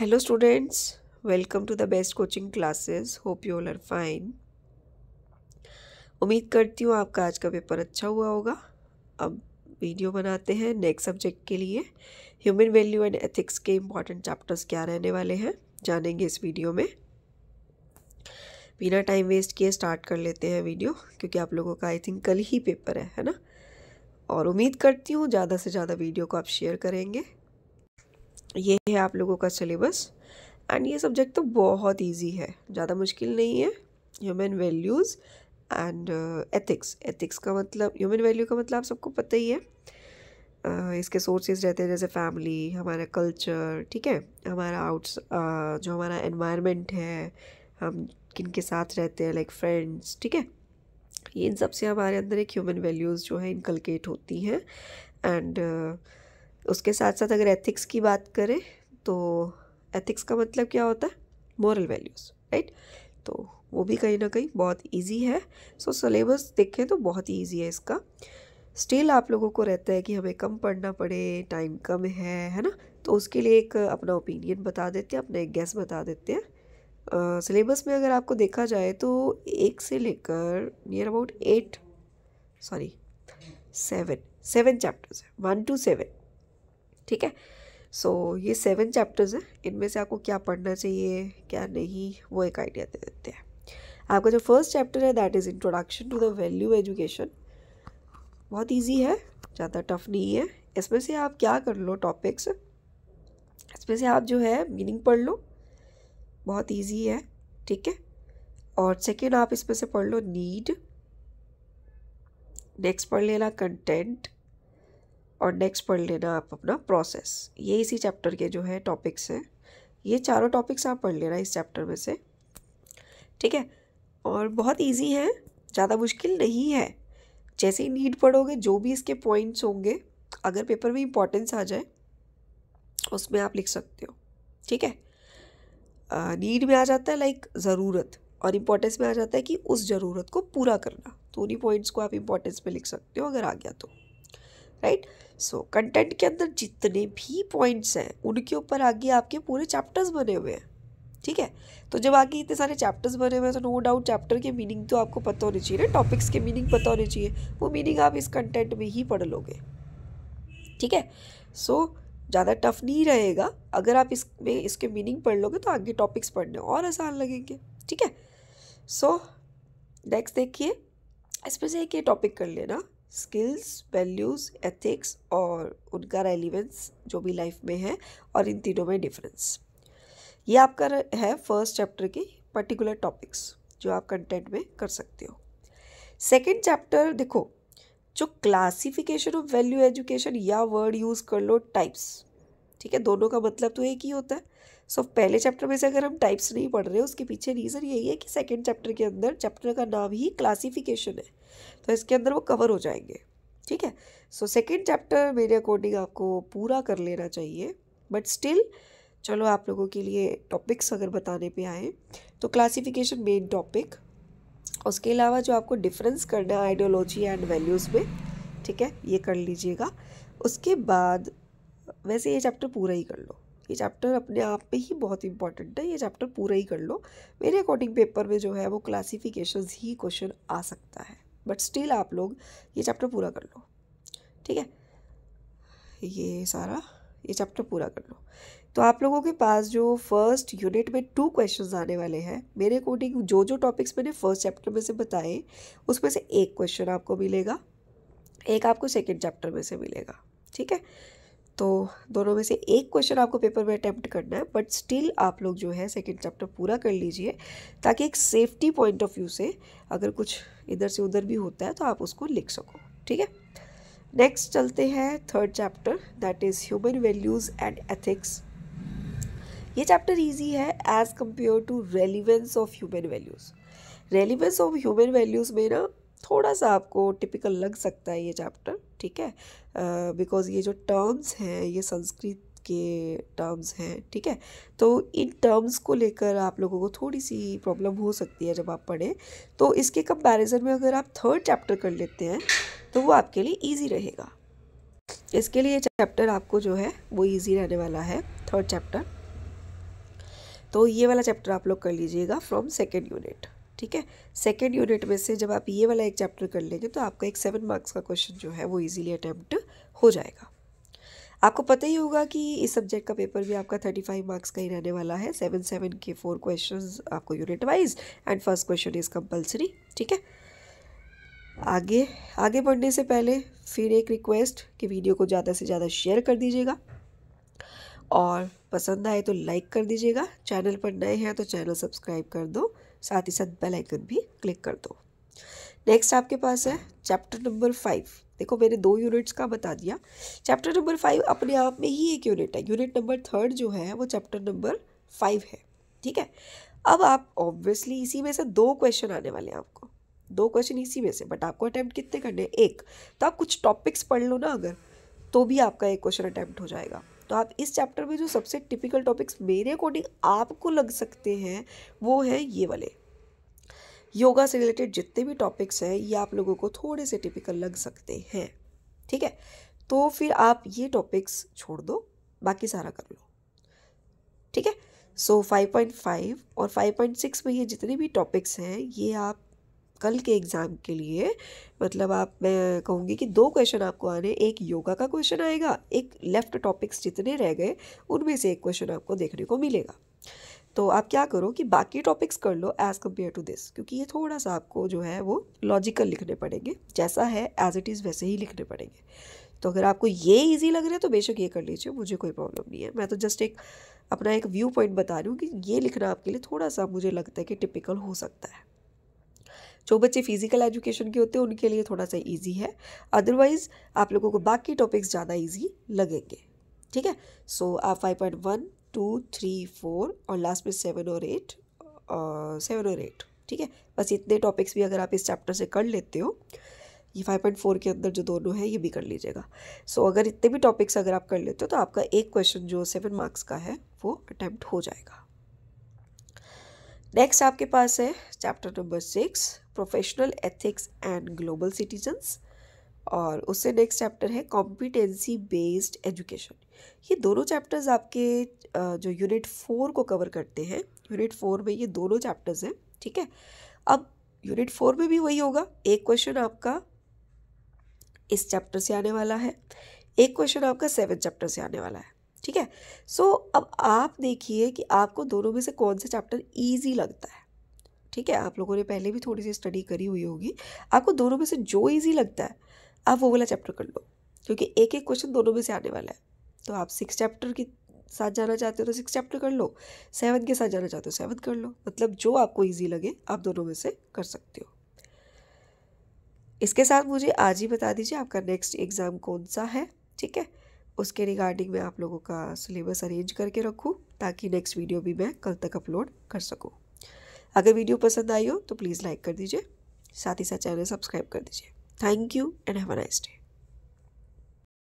hello students welcome to the best coaching classes hope you all are fine उम्मीद करती हूँ आपका आज का पेपर अच्छा हुआ होगा अब वीडियो बनाते हैं नेक्स्ट सब्जेक्ट के लिए ह्यूमन वैल्यू एंड एथिक्स के इम्पॉर्टेंट चैप्टर्स क्या रहने वाले हैं जानेंगे इस वीडियो में बिना टाइम वेस्ट किए स्टार्ट कर लेते हैं वीडियो क्योंकि आप लोगों का आई थिंक कल ही पेपर है है ना और उम्मीद करती हूँ ज़्यादा से ज़्यादा वीडियो को आप शेयर करेंगे ये है आप लोगों का सिलेबस एंड ये सब्जेक्ट तो बहुत इजी है ज़्यादा मुश्किल नहीं है human values and ethics ethics का मतलब ह्यूमन वैल्यू का मतलब आप सबको पता ही है uh, इसके सोर्सेज रहते हैं जैसे फैमिली हमारा कल्चर ठीक है हमारा आउट्स uh, जो हमारा एनवायरनमेंट है हम किन के साथ रहते हैं लाइक फ्रेंड्स ठीक है ये इन सब से हमारे अंदर एक ह्यूमन वैल्यूज़ जो है इनकलकेट होती हैं एंड uh, उसके साथ साथ अगर एथिक्स की बात करें तो एथिक्स का मतलब क्या होता है मॉरल वैल्यूज़ राइट तो वो भी कहीं ना कहीं बहुत इजी है सो सलेबस देखें तो बहुत ही ईजी है इसका स्टिल आप लोगों को रहता है कि हमें कम पढ़ना पड़े टाइम कम है है ना तो उसके लिए एक अपना ओपिनियन बता देते हैं अपना एक गैस बता देते हैं सिलेबस uh, में अगर आपको देखा जाए तो एक से लेकर near about eight sorry seven seven chapters है वन टू सेवन ठीक है सो so, ये सेवन चैप्टर्स हैं इनमें से आपको क्या पढ़ना चाहिए क्या नहीं वो एक आइडिया दे देते हैं आपका जो फर्स्ट चैप्टर है that is introduction to the value education बहुत ईजी है ज़्यादा टफ नहीं है इसमें से आप क्या कर लो टॉपिक्स इसमें से आप जो है मीनिंग पढ़ लो बहुत ईजी है ठीक है और सेकेंड आप इसमें से पढ़ लो नीड नेक्स्ट पढ़ लेना कंटेंट और नेक्स्ट पढ़ लेना आप अपना प्रोसेस ये इसी चैप्टर के जो है टॉपिक्स हैं ये चारों टॉपिक्स आप पढ़ लेना इस चैप्टर में से ठीक है और बहुत इजी है ज़्यादा मुश्किल नहीं है जैसे ही नीट पढ़ोगे जो भी इसके पॉइंट्स होंगे अगर पेपर में इम्पोर्टेंस आ जाए उसमें आप लिख सकते हो ठीक है नीड में आ जाता है लाइक ज़रूरत और इम्पोर्टेंस में आ जाता है कि उस ज़रूरत को पूरा करना तो उन्हीं पॉइंट्स को आप इम्पोर्टेंस में लिख सकते हो अगर आ गया तो राइट सो कंटेंट के अंदर जितने भी पॉइंट्स हैं उनके ऊपर आगे आपके पूरे चैप्टर्स बने हुए हैं ठीक है तो जब आगे इतने सारे चैप्टर्स बने हुए हैं तो नो डाउट चैप्टर के मीनिंग तो आपको पता होने चाहिए ना टॉपिक्स के मीनिंग पता होने चाहिए वो मीनिंग आप इस कंटेंट में ही पढ़ लोगे ठीक है सो so, ज़्यादा टफ नहीं रहेगा अगर आप इसमें इसके मीनिंग पढ़ लोगे तो आगे टॉपिक्स पढ़ने और आसान लगेंगे ठीक है सो नेक्स्ट देखिए इसमें से एक ये टॉपिक कर लेना स्किल्स वैल्यूज़ एथिक्स और उनका रेलिवेंस जो भी लाइफ में है और इन तीनों में डिफरेंस ये आपका है फर्स्ट चैप्टर की पर्टिकुलर टॉपिक्स जो आप कंटेंट में कर सकते हो सेकेंड चैप्टर देखो जो क्लासिफिकेशन ऑफ वैल्यू एजुकेशन या वर्ड यूज़ कर लो टाइप्स ठीक है दोनों का मतलब तो एक ही होता है सो so, पहले चैप्टर में से अगर हम टाइप्स नहीं पढ़ रहे उसके पीछे रीज़न यही है कि सेकेंड चैप्टर के अंदर चैप्टर का नाम ही क्लासिफिकेशन है तो इसके अंदर वो कवर हो जाएंगे ठीक है सो सेकेंड चैप्टर मेरे अकॉर्डिंग आपको पूरा कर लेना चाहिए बट स्टिल चलो आप लोगों के लिए टॉपिक्स अगर बताने पे आए तो क्लासिफिकेशन मेन टॉपिक उसके अलावा जो आपको डिफरेंस करना है आइडियोलॉजी एंड वैल्यूज़ में ठीक है ये कर लीजिएगा उसके बाद वैसे ये चैप्टर पूरा ही कर लो ये चैप्टर अपने आप पे ही बहुत इंपॉर्टेंट है ये चैप्टर पूरा ही कर लो मेरे अकॉर्डिंग पेपर में जो है वो क्लासिफिकेशन ही क्वेश्चन आ सकता है बट स्टिल आप लोग ये चैप्टर पूरा कर लो ठीक है ये सारा ये चैप्टर पूरा कर लो तो आप लोगों के पास जो फर्स्ट यूनिट में टू क्वेश्चन आने वाले हैं मेरे अकॉर्डिंग जो जो टॉपिक्स मैंने फर्स्ट चैप्टर में से बताए उसमें से एक क्वेश्चन आपको मिलेगा एक आपको सेकेंड चैप्टर में से मिलेगा ठीक है तो दोनों में से एक क्वेश्चन आपको पेपर में अटैम्प्ट करना है बट स्टिल आप लोग जो है सेकेंड चैप्टर पूरा कर लीजिए ताकि एक सेफ्टी पॉइंट ऑफ व्यू से अगर कुछ इधर से उधर भी होता है तो आप उसको लिख सको ठीक है नेक्स्ट चलते हैं third chapter that is human values and ethics ये चैप्टर इजी है as compare to relevance of human values relevance of human values में ना थोड़ा सा आपको टिपिकल लग सकता है ये चैप्टर ठीक है बिकॉज uh, ये जो टर्म्स हैं ये संस्कृत के टर्म्स हैं ठीक है तो इन टर्म्स को लेकर आप लोगों को थोड़ी सी प्रॉब्लम हो सकती है जब आप पढ़ें तो इसके कंपैरिजन में अगर आप थर्ड चैप्टर कर लेते हैं तो वो आपके लिए ईजी रहेगा इसके लिए चैप्टर आपको जो है वो ईजी रहने वाला है थर्ड चैप्टर तो ये वाला चैप्टर आप लोग कर लीजिएगा फ्रॉम सेकेंड यूनिट ठीक है सेकेंड यूनिट में से जब आप ये वाला एक चैप्टर कर लेंगे तो आपका एक सेवन मार्क्स का क्वेश्चन जो है वो ईजिली अटैम्प्ट हो जाएगा आपको पता ही होगा कि इस सब्जेक्ट का पेपर भी आपका थर्टी फाइव मार्क्स का ही रहने वाला है सेवन सेवन के फोर क्वेश्चन आपको unit wise and first question is compulsory ठीक है आगे आगे बढ़ने से पहले फिर एक रिक्वेस्ट कि वीडियो को ज़्यादा से ज़्यादा शेयर कर दीजिएगा और पसंद आए तो लाइक कर दीजिएगा चैनल पर नए हैं तो चैनल सब्सक्राइब कर दो साथ ही साथ बेल आइकन भी क्लिक कर दो नेक्स्ट आपके पास है चैप्टर नंबर फाइव देखो मैंने दो यूनिट्स का बता दिया चैप्टर नंबर फाइव अपने आप में ही एक यूनिट है यूनिट नंबर थर्ड जो है वो चैप्टर नंबर फाइव है ठीक है अब आप ऑब्वियसली इसी में से दो क्वेश्चन आने वाले हैं आपको दो क्वेश्चन इसी में से बट आपको अटैम्प्ट कितने करने हैं एक तो आप कुछ टॉपिक्स पढ़ लो ना अगर तो भी आपका एक क्वेश्चन अटैम्प्ट हो जाएगा तो आप इस चैप्टर में जो सबसे टिपिकल टॉपिक्स मेरे अकॉर्डिंग आपको लग सकते हैं वो हैं ये वाले योगा से रिलेटेड जितने भी टॉपिक्स हैं ये आप लोगों को थोड़े से टिपिकल लग सकते हैं ठीक है तो फिर आप ये टॉपिक्स छोड़ दो बाकी सारा कर लो ठीक है सो 5.5 और 5.6 में ये जितने भी टॉपिक्स हैं ये आप कल के एग्ज़ाम के लिए मतलब आप मैं कहूँगी कि दो क्वेश्चन आपको आने एक योगा का क्वेश्चन आएगा एक लेफ्ट टॉपिक्स जितने रह गए उनमें से एक क्वेश्चन आपको देखने को मिलेगा तो आप क्या करो कि बाकी टॉपिक्स कर लो एज़ कम्पेयर टू दिस क्योंकि ये थोड़ा सा आपको जो है वो लॉजिकल लिखने पड़ेंगे जैसा है एज इट इज़ वैसे ही लिखने पड़ेंगे तो अगर आपको ये इजी लग रहा है तो बेशक ये कर लीजिए मुझे कोई प्रॉब्लम नहीं है मैं तो जस्ट एक अपना एक व्यू पॉइंट बता रही हूँ कि ये लिखना आपके लिए थोड़ा सा मुझे लगता है कि टिपिकल हो सकता है जो बच्चे फिज़िकल एजुकेशन के होते हैं उनके लिए थोड़ा सा ईजी है अदरवाइज़ आप लोगों को बाकी टॉपिक्स ज़्यादा ईजी लगेंगे ठीक है सो so, आप five point one two three four और लास्ट में सेवन और एट सेवन और एट ठीक है बस इतने टॉपिक्स भी अगर आप इस चैप्टर से कर लेते हो ये फाइव पॉइंट फोर के अंदर जो दोनों हैं ये भी कर लीजिएगा सो so, अगर इतने भी टॉपिक्स अगर आप कर लेते हो तो आपका एक क्वेश्चन जो सेवन मार्क्स का है वो अटैम्प्ट हो जाएगा नेक्स्ट आपके पास है chapter number six professional ethics and global citizens और उससे नेक्स्ट चैप्टर है कॉम्पिटेंसी बेस्ड एजुकेशन ये दोनों चैप्टर्स आपके जो यूनिट फोर को कवर करते हैं यूनिट फोर में ये दोनों चैप्टर्स हैं ठीक है अब यूनिट फोर में भी वही होगा एक क्वेश्चन आपका इस चैप्टर से आने वाला है एक क्वेश्चन आपका सेवन चैप्टर से आने वाला है ठीक है सो अब आप देखिए कि आपको दोनों में से कौन सा चैप्टर ईजी लगता है ठीक है आप लोगों ने पहले भी थोड़ी सी स्टडी करी हुई होगी आपको दोनों में से जो ईजी लगता है आप वो वाला चैप्टर कर लो क्योंकि एक एक क्वेश्चन दोनों में से आने वाला है तो आप सिक्स चैप्टर के साथ जाना चाहते हो तो सिक्स चैप्टर कर लो सेवन के साथ जाना चाहते हो सेवन तो कर लो मतलब जो आपको ईजी लगे आप दोनों में से कर सकते हो इसके साथ मुझे आज ही बता दीजिए आपका नेक्स्ट एग्ज़ाम कौन सा है ठीक है उसके रिगार्डिंग मैं आप लोगों का सिलेबस अरेंज करके रखूँ ताकि नेक्स्ट वीडियो भी मैं कल तक अपलोड कर सकूँ अगर वीडियो पसंद आई हो तो प्लीज़ लाइक कर दीजिए साथ ही साथ चैनल सब्सक्राइब कर दीजिए thank you and have a nice day